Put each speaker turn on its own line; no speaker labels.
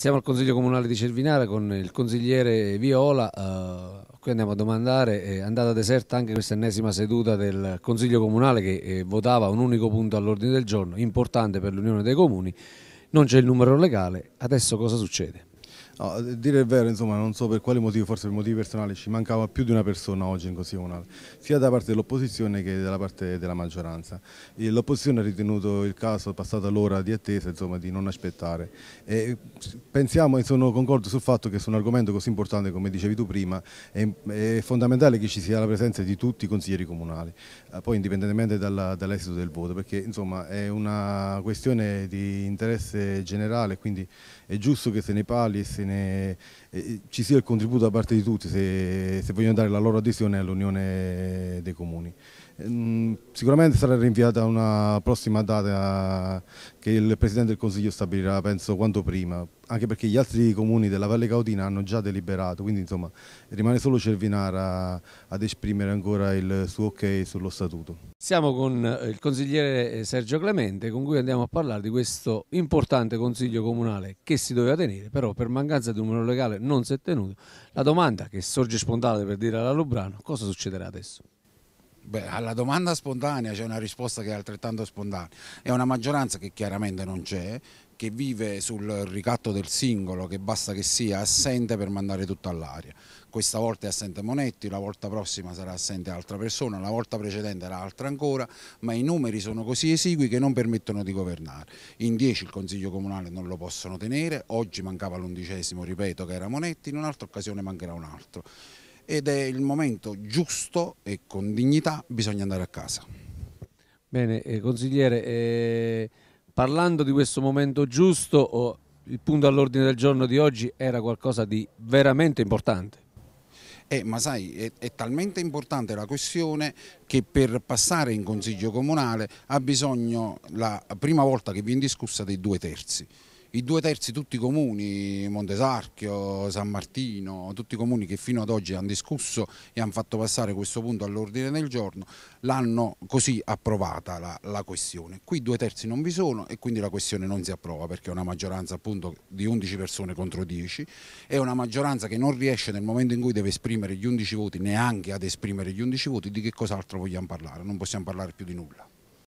Siamo al Consiglio Comunale di Cervinara con il consigliere Viola, eh, qui andiamo a domandare, è andata deserta anche questa ennesima seduta del Consiglio Comunale che eh, votava un unico punto all'ordine del giorno, importante per l'Unione dei Comuni, non c'è il numero legale, adesso cosa
succede? No, dire il vero, insomma, non so per quale motivo, forse per motivi personali, ci mancava più di una persona oggi in così Comunale, sia da parte dell'opposizione che dalla parte della maggioranza. L'opposizione ha ritenuto il caso, passata l'ora di attesa, insomma, di non aspettare. E pensiamo e sono concordo sul fatto che su un argomento così importante, come dicevi tu prima, è, è fondamentale che ci sia la presenza di tutti i consiglieri comunali, eh, poi indipendentemente dall'esito dall del voto, perché insomma è una questione di interesse generale, quindi è giusto che se ne parli e se ne ne, eh, eh, ci sia il contributo da parte di tutti se, se vogliono dare la loro adesione all'Unione dei Comuni. Ehm, sicuramente sarà rinviata una prossima data che il Presidente del Consiglio stabilirà, penso, quanto prima, anche perché gli altri comuni della Valle Caudina hanno già deliberato, quindi insomma rimane solo Cervinara ad esprimere ancora il suo ok sullo statuto.
Siamo con eh, il consigliere eh, Sergio Clemente con cui andiamo a parlare di questo importante consiglio comunale che si doveva tenere, però per mancanza di un numero legale non si è tenuto. La domanda che sorge spontanea per dire alla Lubrano, cosa succederà adesso?
Beh, alla domanda spontanea c'è una risposta che è altrettanto spontanea. È una maggioranza che chiaramente non c'è, che vive sul ricatto del singolo, che basta che sia assente per mandare tutto all'aria. Questa volta è assente Monetti, la volta prossima sarà assente altra persona, la volta precedente era altra ancora, ma i numeri sono così esigui che non permettono di governare. In 10 il Consiglio Comunale non lo possono tenere, oggi mancava l'undicesimo, ripeto, che era Monetti, in un'altra occasione mancherà un altro ed è il momento giusto e con dignità bisogna andare a casa.
Bene, eh, consigliere, eh, parlando di questo momento giusto, oh, il punto all'ordine del giorno di oggi era qualcosa di veramente importante.
Eh, ma sai, è, è, talmente importante la questione che per passare in Consiglio Comunale ha bisogno, la prima volta che viene discussa, dei due terzi i due terzi tutti i comuni, Montesarchio, San Martino, tutti i comuni che fino ad oggi hanno discusso e hanno fatto passare questo punto all'ordine del giorno, l'hanno così approvata la, la, questione. Qui due terzi non vi sono e quindi la questione non si approva perché è una maggioranza appunto di 11 persone contro 10, è una maggioranza che non riesce nel momento in cui deve esprimere gli 11 voti neanche ad esprimere gli 11 voti, di che cos'altro vogliamo parlare? Non possiamo parlare più di nulla.